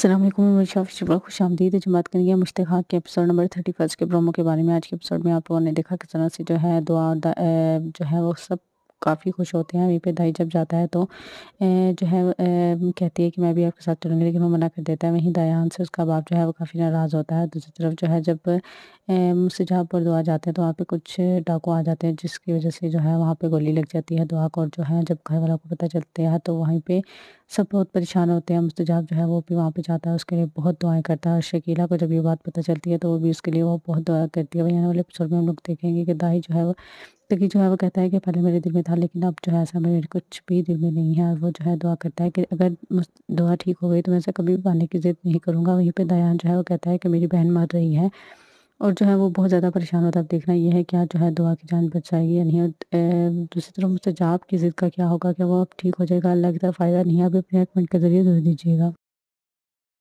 असलम शाफिशबा खुश आमदीद जो बात करेंगे मुश्तहा के एपिसोड नंबर थर्टी फर्स्ट के प्रोमो के बारे में आज के एपिसोड में आप लोगों ने देखा किस तरह से जो है दुआ जो है वो सब काफ़ी खुश होते हैं वहीं पे दाई जब जाता है तो जो है कहती है कि मैं भी आपके साथ चलूँगी लेकिन वो मना कर देता है वहीं दयान से उसका बाप जो है वो काफ़ी नाराज़ होता है दूसरी तरफ जो है जब जहाँ पर दुआ जाते हैं तो वहाँ पे कुछ डाकू आ जाते हैं जिसकी वजह से जो है वहाँ पे गोली लग जाती है दुआ को और जो है जब घर वालों को पता चलते हैं तो वहीं पे सब बहुत परेशान होते हैं मुस्तजाब जो है वो भी वहाँ पे जाता है उसके लिए बहुत दुआएं करता है और शकीला को जब ये बात पता चलती है तो वो भी उसके लिए वो बहुत दुआ करती है वही आने वाले एपिसोड में हम लोग देखेंगे कि दाई जो है वो क्योंकि जो है वो कहता है कि पहले मेरे दिल में था लेकिन अब जो है ऐसा मेरे कुछ भी दिल में नहीं है और वो जो है दुआ करता है कि अगर दुआ ठीक हो गई तो मैं ऐसा कभी भी पाने की ज़िद नहीं करूँगा वहीं पर दयान जो है वो कहता है कि मेरी बहन मर रही है और जो है वो बहुत ज़्यादा परेशान होता है अब देखना यह है क्या जो है दुआ की जान बचाएगी या नहीं और दूसरी तरफ मुझसे जाप की ज़िद का क्या होगा कि वो अब ठीक हो जाएगा अल्लाह की तरफ फ़ायदा नहीं है अभी अपने अकाउंट के ज़रिए दे दीजिएगा